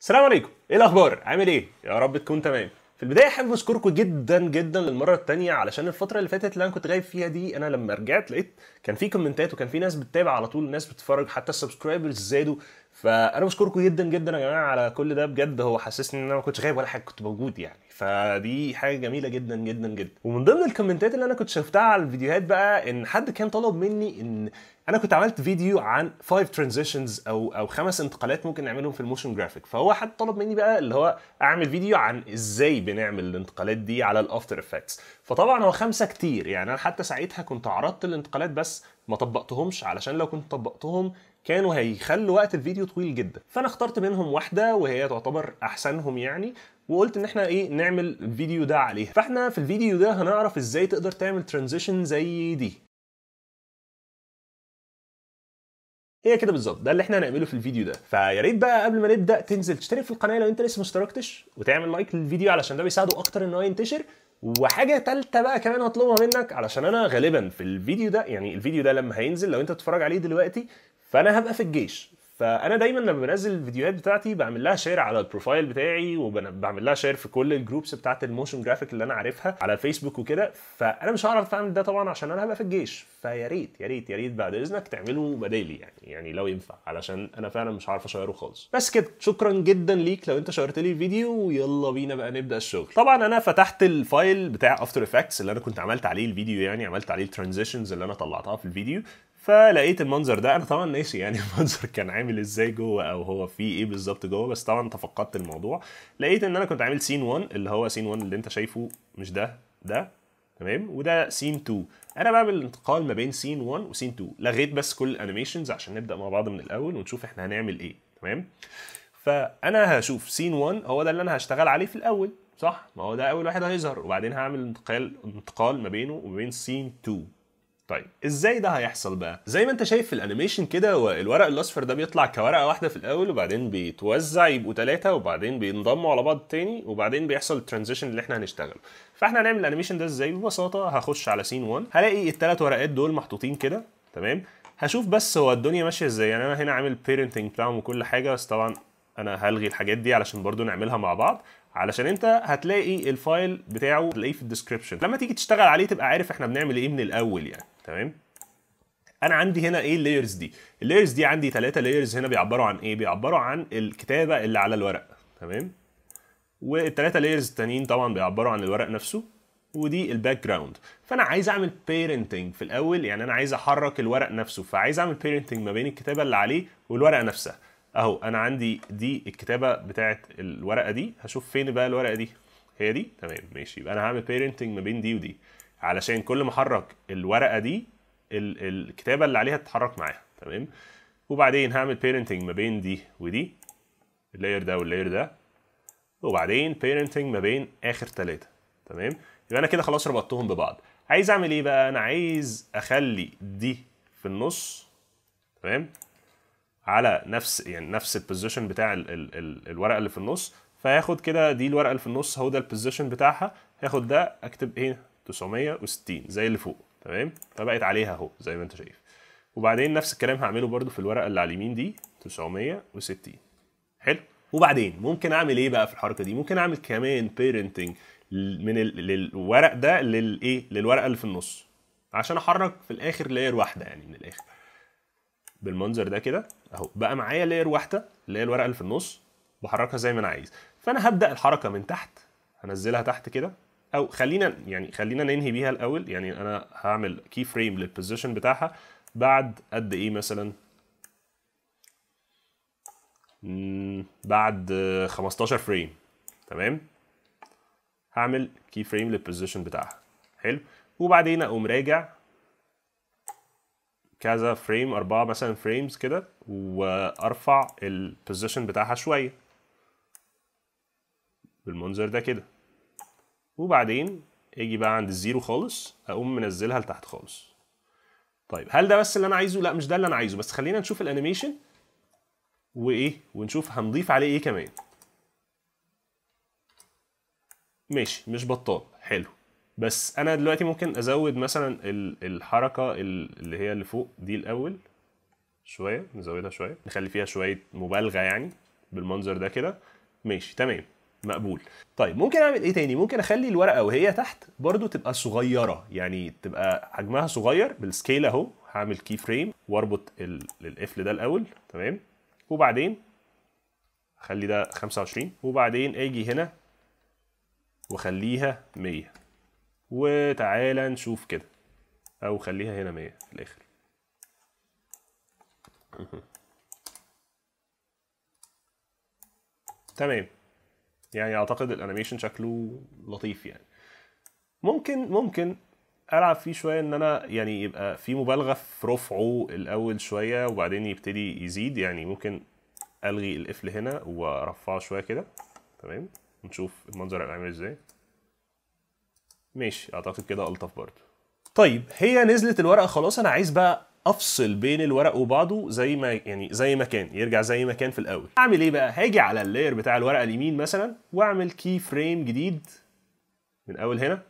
السلام عليكم ايه الاخبار عامل ايه يا رب تكون تمام في البدايه حابب اشكركم جدا جدا للمره الثانيه علشان الفتره اللي فاتت اللي انا كنت غايب فيها دي انا لما رجعت لقيت كان في كومنتات وكان في ناس بتتابع على طول ناس بتتفرج حتى السبسكرايبرز زادوا فانا بشكركم جدا جدا يا جماعه على كل ده بجد هو حسسني ان انا ما كنتش غايب ولا حاجه كنت موجود يعني فدي حاجه جميله جدا جدا جدا ومن ضمن الكومنتات اللي انا كنت شفتها على الفيديوهات بقى ان حد كان طلب مني ان انا كنت عملت فيديو عن 5 ترانزيشنز او او خمس انتقالات ممكن نعملهم في الموشن جرافيك فهو حد طلب مني بقى اللي هو اعمل فيديو عن ازاي بنعمل الانتقالات دي على الافتر افكتس فطبعا هو خمسه كتير يعني انا حتى ساعتها كنت عرضت الانتقالات بس ما طبقتهمش علشان لو كنت طبقتهم كانوا هيخلوا وقت الفيديو طويل جدا فانا اخترت منهم واحده وهي تعتبر احسنهم يعني وقلت ان احنا ايه نعمل الفيديو ده عليها فاحنا في الفيديو ده هنعرف ازاي تقدر تعمل ترانزيشن زي دي هي كده بالظبط ده اللي احنا هنعمله في الفيديو ده فيا ريت بقى قبل ما نبدا تنزل تشترك في القناه لو انت لسه ما اشتركتش وتعمل لايك للفيديو علشان ده بيساعده اكتر ان هو ينتشر وحاجه ثالثه بقى كمان هطلبها منك علشان انا غالبا في الفيديو ده يعني الفيديو ده لما هينزل لو انت بتتفرج عليه دلوقتي فانا هبقى في الجيش فانا دايما لما بنزل الفيديوهات بتاعتي بعمل لها شير على البروفايل بتاعي وبعمل لها شير في كل الجروبس بتاعت الموشن جرافيك اللي انا عارفها على الفيسبوك وكده فانا مش هعرف اعمل ده طبعا عشان انا هبقى في الجيش فيا ريت يا ريت يا ريت بعد اذنك تعمله بدالي يعني يعني لو ينفع علشان انا فعلا مش عارف اشيره خالص بس كده شكرا جدا ليك لو انت شيرت لي الفيديو ويلا بينا بقى نبدا الشغل طبعا انا فتحت الفايل بتاع افتر افكتس اللي انا كنت عملت عليه الفيديو يعني عملت عليه الترانزيشنز اللي انا طلعتها في الفيديو فلقيت المنظر ده انا طبعا ناسي يعني المنظر كان عامل ازاي جوه او هو في ايه بالظبط جوه بس طبعا تفقدت الموضوع لقيت ان انا كنت عامل سين 1 اللي هو سين 1 اللي انت شايفه مش ده ده تمام وده سين 2 انا بعمل الانتقال ما بين سين 1 وسين 2 لغيت بس كل الانيميشنز عشان نبدا مع بعض من الاول ونشوف احنا هنعمل ايه تمام فانا هشوف سين 1 هو ده اللي انا هشتغل عليه في الاول صح ما هو ده اول واحد هيظهر وبعدين هعمل انتقال انتقال ما بينه وما بين سين 2 طيب ازاي ده هيحصل بقى زي ما انت شايف في الانيميشن كده الورق الاصفر ده بيطلع كورقه واحده في الاول وبعدين بيتوزع يبقوا ثلاثه وبعدين بينضموا على بعض تاني وبعدين بيحصل الترانزيشن اللي احنا هنشتغله فاحنا هنعمل الانيميشن ده ازاي ببساطه هخش على سين 1 هلاقي الثلاث ورقات دول محطوطين كده تمام هشوف بس هو الدنيا ماشيه ازاي يعني انا هنا عامل بيرنتنج بتاعهم وكل حاجه بس طبعا انا هلغي الحاجات دي علشان برضو نعملها مع بعض علشان انت هتلاقي الفايل بتاعه هتلاقيه في الديسكربشن لما تيجي تشتغل عليه تبقى عارف احنا بنعمل ايه من الاول يعني تمام انا عندي هنا ايه اللايرز دي اللايرز دي عندي ثلاثه لايرز هنا بيعبروا عن ايه بيعبروا عن الكتابه اللي على الورق تمام والثلاثه لايرز التانيين طبعا بيعبروا عن الورق نفسه ودي الباك جراوند فانا عايز اعمل بيرنتنج في الاول يعني انا عايز احرك الورق نفسه فعايز اعمل بيرنتنج ما بين الكتابه اللي عليه والورقه نفسها اهو انا عندي دي الكتابه بتاعه الورقه دي هشوف فين بقى الورقه دي هي دي تمام ماشي يبقى انا هعمل بيرنتنج ما بين دي ودي علشان كل ما احرك الورقه دي ال الكتابه اللي عليها تتحرك معاها تمام وبعدين هعمل بيرنتنج ما بين دي ودي اللاير ده واللاير ده وبعدين بيرنتنج ما بين اخر ثلاثه تمام يبقى انا كده خلاص ربطتهم ببعض عايز اعمل ايه بقى انا عايز اخلي دي في النص تمام على نفس يعني نفس البوزيشن بتاع الـ الـ الـ الورقه اللي في النص فياخد كده دي الورقه اللي في النص هو ده البوزيشن بتاعها هاخد ده اكتب ايه 960 زي اللي فوق تمام فبقت عليها اهو زي ما انت شايف وبعدين نفس الكلام هعمله برده في الورقه اللي على اليمين دي 960 حلو وبعدين ممكن اعمل ايه بقى في الحركه دي ممكن اعمل كمان بيرنتنج من الورق ده للايه للورقه اللي في النص عشان احرك في الاخر لاير واحده يعني من الاخر بالمنظر ده كده اهو بقى معايا لير واحده اللي هي الورقه اللي في النص بحركها زي ما انا عايز فانا هبدا الحركه من تحت هنزلها تحت كده او خلينا يعني خلينا ننهي بيها الاول يعني انا هعمل كي فريم للبوزيشن بتاعها بعد قد ايه مثلا بعد 15 فريم تمام هعمل كي فريم للبوزيشن بتاعها حلو وبعدين اقوم راجع كذا فريم أربعة مثلا فريمز كده وأرفع البوزيشن بتاعها شوية بالمنظر ده كده وبعدين اجي بقى عند الزيرو خالص اقوم منزلها لتحت خالص طيب هل ده بس اللي انا عايزه لا مش ده اللي انا عايزه بس خلينا نشوف الانيميشن وايه ونشوف هنضيف عليه ايه كمان ماشي مش بطال حلو بس انا دلوقتي ممكن ازود مثلا الحركه اللي هي اللي فوق دي الاول شويه نزودها شويه نخلي فيها شويه مبالغه يعني بالمنظر ده كده ماشي تمام مقبول طيب ممكن اعمل ايه تاني ممكن اخلي الورقه وهي تحت برضو تبقى صغيره يعني تبقى حجمها صغير بالسكيل اهو هعمل كي فريم واربط القفل ده الاول تمام وبعدين اخلي ده 25 وبعدين اجي هنا واخليها 100 وتعالى نشوف كده او خليها هنا 100 في الاخر تمام يعني اعتقد الانيميشن شكله لطيف يعني ممكن ممكن العب فيه شويه ان انا يعني يبقى في مبالغه في رفعه الاول شويه وبعدين يبتدي يزيد يعني ممكن الغي القفل هنا وارفعه شويه كده تمام نشوف المنظر هيبقى عامل ازاي ماشي اعتقد كده الطف برضه طيب هي نزلت الورقه خلاص انا عايز بقى افصل بين الورق وبعضه زي ما يعني زي ما كان يرجع زي ما كان في الاول اعمل ايه بقى هاجي على اللاير بتاع الورقه اليمين مثلا واعمل كي فريم جديد من اول هنا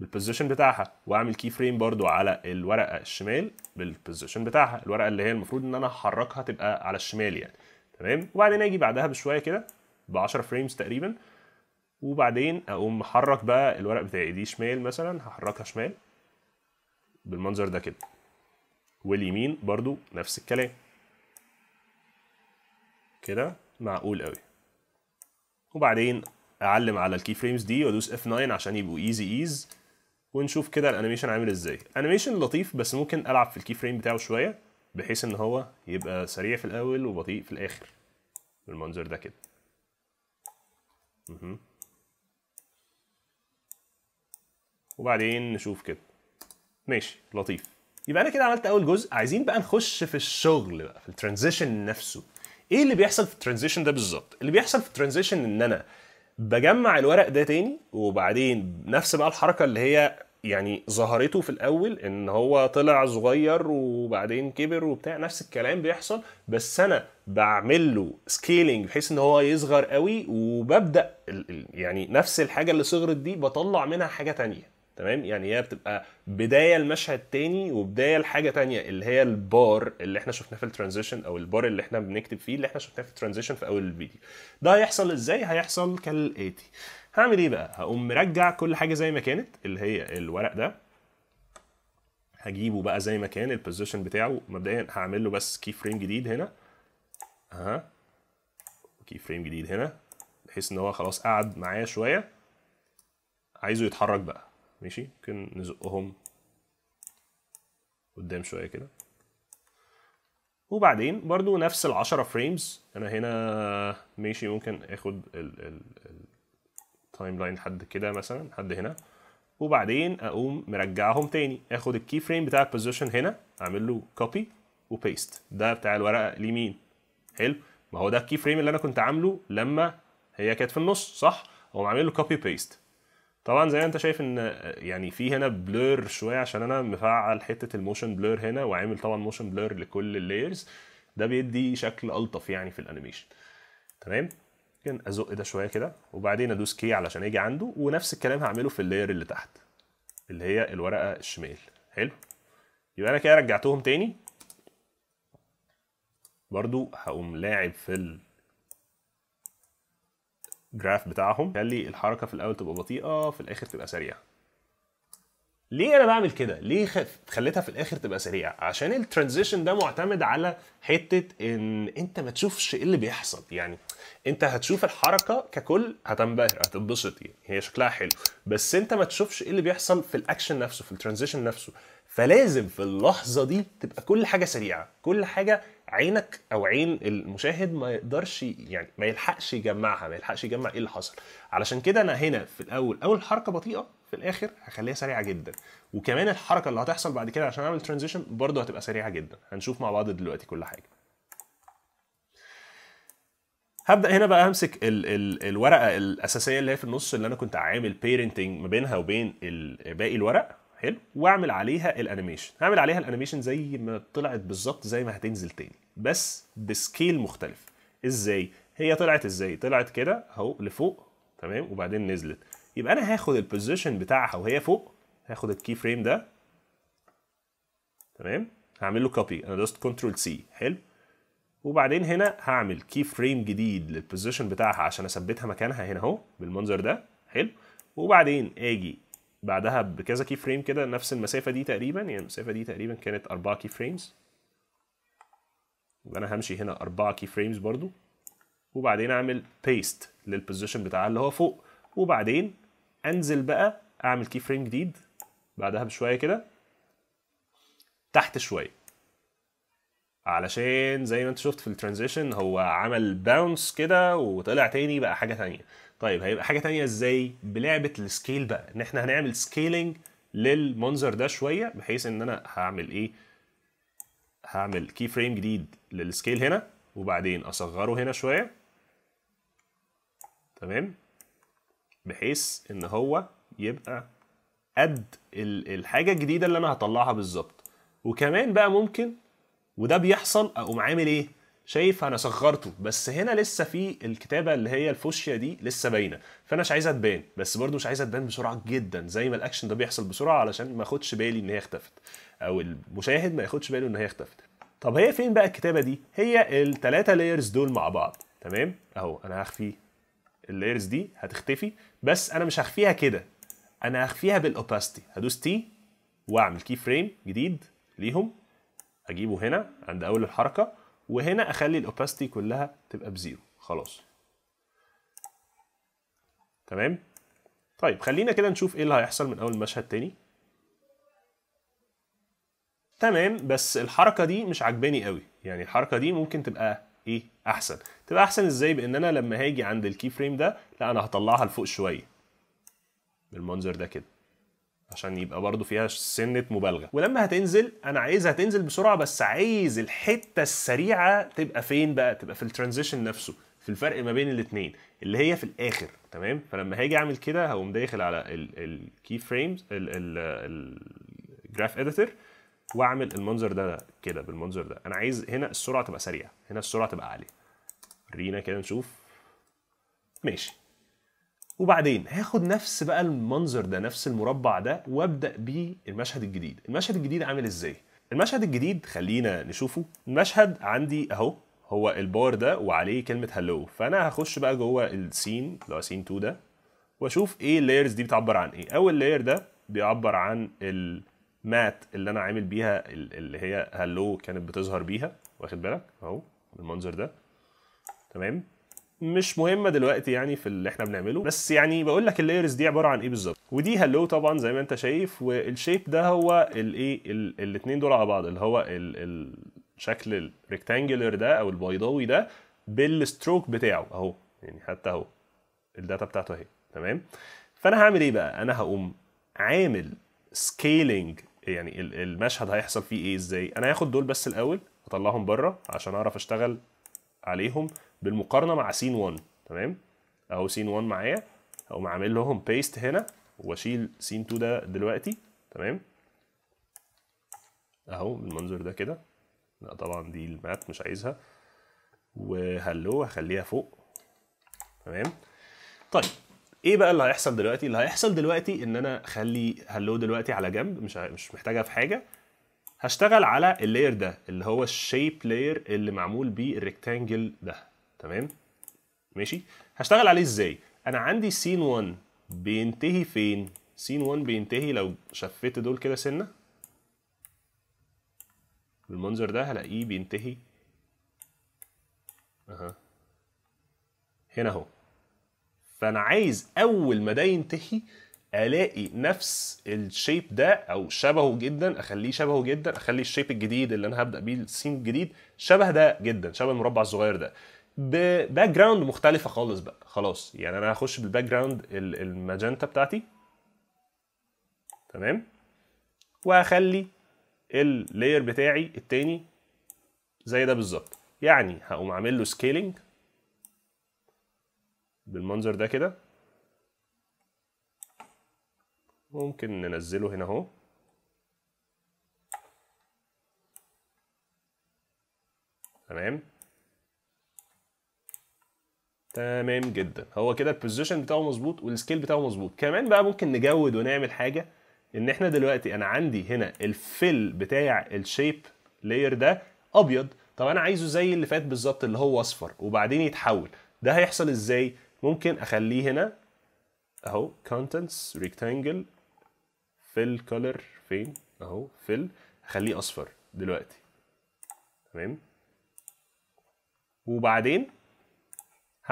بالبوزيشن بتاعها واعمل كي فريم برضو على الورقه الشمال بالبوزيشن بتاعها الورقه اللي هي المفروض ان انا احركها تبقى على الشمال يعني تمام وبعدين اجي بعدها بشويه كده ب 10 فريمز تقريبا وبعدين اقوم محرك بقى الورق بتاعي دي شمال مثلا هحركها شمال بالمنظر ده كده واليمين برضو نفس الكلام كده معقول قوي وبعدين اعلم على الكي فريمز دي وادوس F9 عشان يبقوا ايزي ايز ونشوف كده الانيميشن عامل ازاي انيميشن لطيف بس ممكن العب في الكي فريم بتاعه شويه بحيث ان هو يبقى سريع في الاول وبطيء في الاخر بالمنظر ده كده وبعدين نشوف كده ماشي لطيف يبقى انا كده عملت اول جزء عايزين بقى نخش في الشغل بقى في الترانزيشن نفسه ايه اللي بيحصل في الترانزيشن ده بالظبط اللي بيحصل في الترانزيشن ان انا بجمع الورق ده تاني وبعدين نفس بقى الحركه اللي هي يعني ظهرته في الاول ان هو طلع صغير وبعدين كبر وبتاع نفس الكلام بيحصل بس انا بعمل له سكيلينج بحيث ان هو يصغر قوي وببدا يعني نفس الحاجه اللي صغرت دي بطلع منها حاجه تانية تمام يعني هي بتبقى بدايه لمشهد تاني وبدايه لحاجه تانية اللي هي البار اللي احنا شفناه في الترانزيشن او البار اللي احنا بنكتب فيه اللي احنا شفناه في الترانزيشن في اول الفيديو ده هيحصل ازاي هيحصل كالاتي هعمل ايه بقى هقوم مرجع كل حاجه زي ما كانت اللي هي الورق ده هجيبه بقى زي ما كان البوزيشن بتاعه مبدئيا هعمل له بس كي فريم جديد هنا اها كي فريم جديد هنا بحيث ان هو خلاص قعد معايا شويه عايزه يتحرك بقى ماشي ممكن نزقهم قدام شويه كده وبعدين برضو نفس ال 10 فريمز انا هنا ماشي ممكن اخد التايم لاين لحد كده مثلا لحد هنا وبعدين اقوم مرجعهم تاني اخد الكي فريم بتاع البوزيشن هنا اعمل له كوبي وبيست ده بتاع الورقه اليمين حلو ما هو ده الكي فريم اللي انا كنت عامله لما هي كانت في النص صح اقوم عامل له كوبي بيست طبعا زي ما انت شايف ان يعني في هنا بلور شويه عشان انا مفعل حته الموشن بلور هنا وعامل طبعا موشن بلور لكل اللايرز ده بيدي شكل الطف يعني في الانيميشن تمام ممكن ازق ده شويه كده وبعدين ادوس كي علشان يجي عنده ونفس الكلام هعمله في اللاير اللي تحت اللي هي الورقه الشمال حلو يبقى انا كده رجعتهم تاني برضو هقوم لاعب في جراف بتاعهم خلي الحركه في الاول تبقى بطيئه في الاخر تبقى سريعه ليه انا بعمل كده ليه خليتها في الاخر تبقى سريعه عشان الترانزيشن ده معتمد على حته ان انت ما تشوفش ايه اللي بيحصل يعني انت هتشوف الحركه ككل هتنبهر هتتبسط هي شكلها حلو بس انت ما تشوفش ايه اللي بيحصل في الاكشن نفسه في الترانزيشن نفسه فلازم في اللحظه دي تبقى كل حاجه سريعه كل حاجه عينك او عين المشاهد ما يقدرش يعني ما يلحقش يجمعها ما يلحقش يجمع ايه اللي حصل علشان كده انا هنا في الاول اول حركه بطيئه في الاخر هخليها سريعه جدا وكمان الحركه اللي هتحصل بعد كده عشان اعمل ترانزيشن برضه هتبقى سريعه جدا هنشوف مع بعض دلوقتي كل حاجه هبدا هنا بقى همسك الـ الـ الورقه الاساسيه اللي هي في النص اللي انا كنت عامل بيرنتنج ما بينها وبين باقي الورق حلو واعمل عليها الانيميشن هعمل عليها الانيميشن زي ما طلعت بالظبط زي ما هتنزل تاني بس بسكيل مختلف ازاي هي طلعت ازاي طلعت كده اهو لفوق تمام وبعدين نزلت يبقى انا هاخد البوزيشن بتاعها وهي فوق هاخد الكي فريم ده تمام هعمل له كوبي انا دوست كنترول سي حلو وبعدين هنا هعمل كي فريم جديد للبوزيشن بتاعها عشان اثبتها مكانها هنا اهو بالمنظر ده حلو وبعدين اجي بعدها بكذا كي فريم كده نفس المسافه دي تقريبا يعني المسافه دي تقريبا كانت 4 كي فريمز وانا همشي هنا 4 كي فريمز برضو وبعدين اعمل بيست للبوزيشن بتاعها اللي هو فوق وبعدين انزل بقى اعمل كي فريم جديد بعدها بشويه كده تحت شويه علشان زي ما انت شفت في الترانزيشن هو عمل باونس كده وطلع تاني بقى حاجه تانية طيب هيبقى حاجه تانية ازاي بلعبه السكيل بقى ان احنا هنعمل سكيلنج للمنظر ده شويه بحيث ان انا هعمل ايه هعمل كي فريم جديد للسكيل هنا وبعدين اصغره هنا شويه تمام بحيث ان هو يبقى قد الحاجه الجديده اللي انا هطلعها بالظبط وكمان بقى ممكن وده بيحصل اقوم عامل ايه شايف انا صغرته بس هنا لسه في الكتابه اللي هي الفوشيا دي لسه باينه فانا مش عايزها تبان بس برده مش عايزها تبان بسرعه جدا زي ما الاكشن ده بيحصل بسرعه علشان ما اخدش بالي ان هي اختفت او المشاهد ما ياخدش باله ان هي اختفت طب هي فين بقى الكتابه دي هي الثلاثه لايرز دول مع بعض تمام اهو انا هخفي اللايرز دي هتختفي بس انا مش هخفيها كده انا هخفيها بالاوباستي هدوس تي واعمل كي فريم جديد ليهم اجيبه هنا عند اول الحركه وهنا اخلي الاوباستي كلها تبقى بزيرو خلاص تمام طيب خلينا كده نشوف ايه اللي هيحصل من اول المشهد تاني تمام بس الحركه دي مش عجباني قوي يعني الحركه دي ممكن تبقى ايه احسن تبقى احسن ازاي بان انا لما هاجي عند الكي فريم ده لا انا هطلعها لفوق شويه بالمنظر ده كده عشان يبقى برضو فيها سنه مبالغه ولما هتنزل انا عايزها تنزل بسرعه بس عايز الحته السريعه تبقى فين بقى تبقى في الترانزيشن نفسه في الفرق ما بين الاثنين اللي هي في الاخر تمام فلما هاجي اعمل كده هقوم داخل على الكي فريمز الجراف اديتور واعمل المنظر ده كده بالمنظر ده انا عايز هنا السرعه تبقى سريعه هنا السرعه تبقى عاليه رينا كده نشوف ماشي وبعدين هاخد نفس بقى المنظر ده نفس المربع ده وابدا بيه المشهد الجديد المشهد الجديد عامل ازاي المشهد الجديد خلينا نشوفه المشهد عندي اهو هو البار ده وعليه كلمه هلو فانا هخش بقى جوه السين اللي هو سين 2 ده واشوف ايه اللايرز دي بتعبر عن ايه اول لاير ده بيعبر عن المات اللي انا عامل بيها اللي هي هلو كانت بتظهر بيها واخد بالك اهو المنظر ده تمام مش مهمه دلوقتي يعني في اللي احنا بنعمله بس يعني بقول لك اللايرز دي عباره عن ايه بالظبط ودي هلو طبعا زي ما انت شايف والشيب ده هو الايه الاثنين دول على بعض اللي هو الـ الـ الشكل الريكتانجلر ده او البيضاوي ده بالستروك بتاعه اهو يعني حتى اهو الداتا بتاعته اهي تمام فانا هعمل ايه بقى انا هقوم عامل سكيلينج يعني المشهد هيحصل فيه ايه ازاي انا هاخد دول بس الاول اطلعهم بره عشان اعرف اشتغل عليهم بالمقارنه مع سين 1 تمام اهو سين 1 معايا او عامل لهم بيست هنا واشيل سين 2 ده دلوقتي تمام اهو بالمنظر ده كده لا طبعا دي المات مش عايزها وهلو هخليها فوق تمام طيب ايه بقى اللي هيحصل دلوقتي اللي هيحصل دلوقتي ان انا اخلي هلو دلوقتي على جنب مش مش محتاجها في حاجه هشتغل على اللاير ده اللي هو الشيب لاير اللي معمول بيه الريكتانجل ده تمام ماشي هشتغل عليه ازاي انا عندي سين 1 بينتهي فين سين 1 بينتهي لو شفيت دول كده سنه بالمنظر ده هلاقيه بينتهي اها هنا اهو فانا عايز اول ما ده ينتهي الاقي نفس الشيب ده او شبهه جدا اخليه شبهه جدا اخلي الشيب الجديد اللي انا هبدا بيه السين الجديد شبه ده جدا شبه المربع الصغير ده بباك جراوند مختلفه خالص بقى خلاص يعني انا هخش بالباك جراوند الماجنتا بتاعتي تمام وهخلي اللاير بتاعي التاني زي ده بالظبط يعني هقوم عامل له سكيلينج بالمنظر ده كده ممكن ننزله هنا اهو تمام تمام جدا هو كده البوزيشن بتاعه مظبوط والسكيل بتاعه مظبوط كمان بقى ممكن نجود ونعمل حاجه ان احنا دلوقتي انا عندي هنا الفيل بتاع الشيب لاير ده ابيض طب انا عايزه زي اللي فات بالظبط اللي هو اصفر وبعدين يتحول ده هيحصل ازاي ممكن اخليه هنا اهو كونتنتس ريكتانجل فيل كولر فين اهو فيل اخليه اصفر دلوقتي تمام وبعدين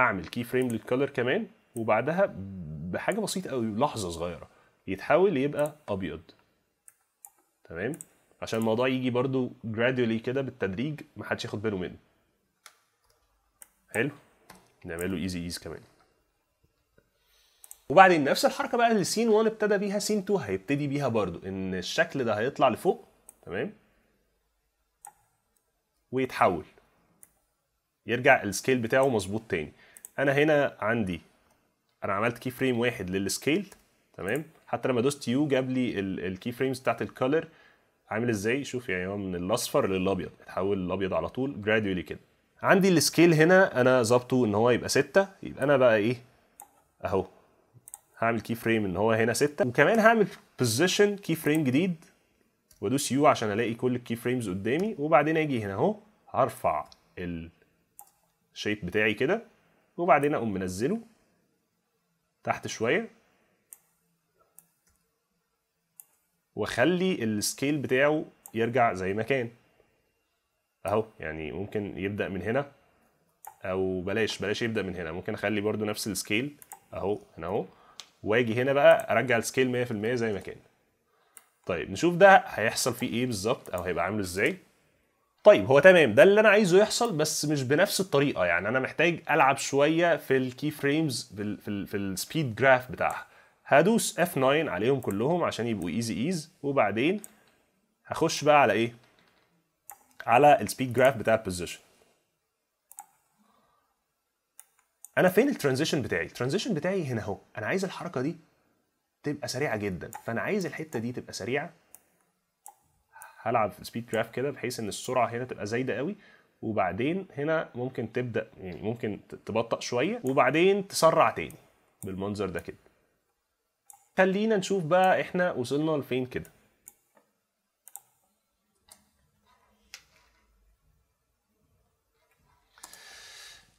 هعمل كي فريم للكالر كمان وبعدها بحاجه بسيطه قوي لحظه صغيره يتحول يبقى ابيض تمام عشان الموضوع يجي برده جرادولي كده بالتدريج محدش ياخد باله منه حلو نعمله ايزي ايز كمان وبعدين نفس الحركه بقى اللي سين 1 ابتدى بيها سين 2 هيبتدي بيها برضو ان الشكل ده هيطلع لفوق تمام ويتحول يرجع السكيل بتاعه مظبوط تاني انا هنا عندي انا عملت كي فريم واحد للسكيل تمام حتى لما دوست يو جاب لي الكي فريمز بتاعت الكولر عامل ازاي شوف يعني هو من الاصفر للابيض اتحول للابيض على طول جرادولي كده عندي السكيل هنا انا ظابطه ان هو يبقى 6 يبقى انا بقى ايه اهو هعمل كي فريم ان هو هنا 6 وكمان هعمل بوزيشن كي فريم جديد وادوس يو عشان الاقي كل الكي فريمز قدامي وبعدين اجي هنا اهو هرفع الشيب بتاعي كده وبعدين اقوم منزله تحت شويه واخلي السكيل بتاعه يرجع زي ما كان اهو يعني ممكن يبدا من هنا او بلاش بلاش يبدا من هنا ممكن اخلي برده نفس السكيل اهو هنا اهو واجي هنا بقى ارجع السكيل 100% زي ما كان طيب نشوف ده هيحصل فيه ايه بالظبط او هيبقى عامل ازاي طيب هو تمام ده اللي انا عايزه يحصل بس مش بنفس الطريقه يعني انا محتاج العب شويه في الكي فريمز في الـ في السبيد جراف بتاعها هدوس F9 عليهم كلهم عشان يبقوا ايزي ايز وبعدين هخش بقى على ايه على السبيد جراف بتاع البوزيشن انا فين الترانزيشن بتاعي الترانزيشن بتاعي هنا اهو انا عايز الحركه دي تبقى سريعه جدا فانا عايز الحته دي تبقى سريعه هلعب في سبيد كرافت كده بحيث ان السرعه هنا تبقى زايده قوي وبعدين هنا ممكن تبدا يعني ممكن تبطأ شويه وبعدين تسرع تاني بالمنظر ده كده خلينا نشوف بقى احنا وصلنا لفين كده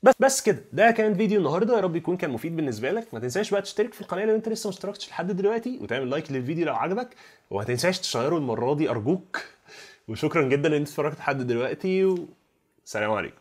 بس بس كده ده كان فيديو النهارده يا رب يكون كان مفيد بالنسبه لك ما تنساش بقى تشترك في القناه لو انت لسه ما اشتركتش لحد دلوقتي وتعمل لايك للفيديو لو عجبك وما تنساش تشيره المره دي ارجوك وشكرا جدا ان انت اتفرجت لحد دلوقتي وسلام عليكم